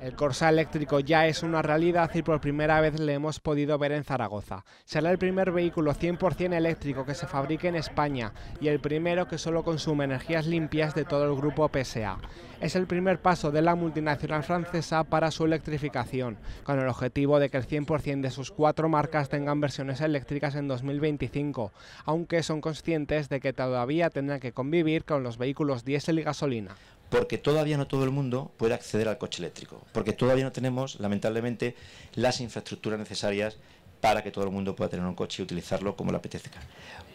El Corsa eléctrico ya es una realidad y por primera vez le hemos podido ver en Zaragoza. Será el primer vehículo 100% eléctrico que se fabrique en España y el primero que solo consume energías limpias de todo el grupo PSA. Es el primer paso de la multinacional francesa para su electrificación, con el objetivo de que el 100% de sus cuatro marcas tengan versiones eléctricas en 2025, aunque son conscientes de que todavía tendrán que convivir con los vehículos diésel y gasolina porque todavía no todo el mundo puede acceder al coche eléctrico, porque todavía no tenemos, lamentablemente, las infraestructuras necesarias para que todo el mundo pueda tener un coche y utilizarlo como le apetezca.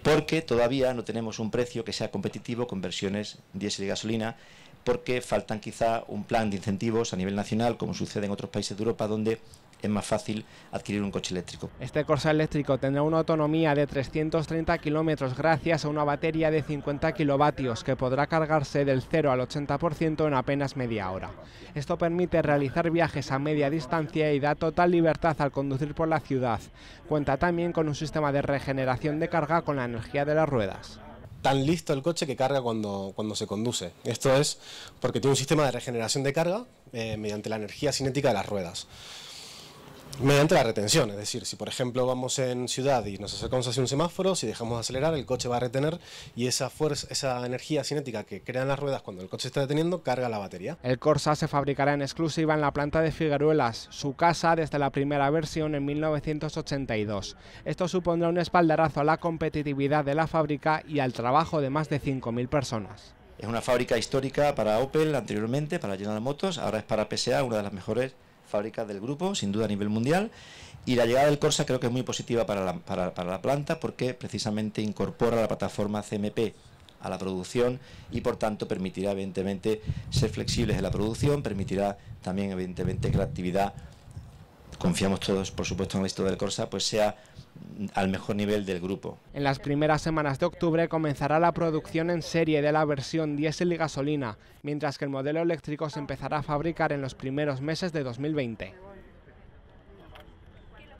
Porque todavía no tenemos un precio que sea competitivo con versiones diésel y gasolina, porque faltan quizá un plan de incentivos a nivel nacional, como sucede en otros países de Europa, donde es más fácil adquirir un coche eléctrico. Este Corsa eléctrico tendrá una autonomía de 330 kilómetros gracias a una batería de 50 kilovatios que podrá cargarse del 0 al 80% en apenas media hora. Esto permite realizar viajes a media distancia y da total libertad al conducir por la ciudad. Cuenta también con un sistema de regeneración de carga con la energía de las ruedas tan listo el coche que carga cuando, cuando se conduce. Esto es porque tiene un sistema de regeneración de carga eh, mediante la energía cinética de las ruedas. Mediante la retención, es decir, si por ejemplo vamos en ciudad y nos acercamos hacia un semáforo, si dejamos de acelerar, el coche va a retener y esa fuerza, esa energía cinética que crean las ruedas cuando el coche está deteniendo carga la batería. El Corsa se fabricará en exclusiva en la planta de Figueruelas, su casa desde la primera versión en 1982. Esto supondrá un espaldarazo a la competitividad de la fábrica y al trabajo de más de 5.000 personas. Es una fábrica histórica para Opel anteriormente, para General motos, ahora es para PSA, una de las mejores fábrica del grupo, sin duda a nivel mundial. Y la llegada del Corsa creo que es muy positiva para la, planta porque precisamente incorpora la plataforma CMP a la producción y por tanto permitirá evidentemente ser flexibles en la producción, permitirá también evidentemente que la actividad, confiamos todos por supuesto en el éxito del Corsa, pues sea al mejor nivel del grupo. En las primeras semanas de octubre comenzará la producción en serie de la versión diésel y gasolina, mientras que el modelo eléctrico se empezará a fabricar en los primeros meses de 2020.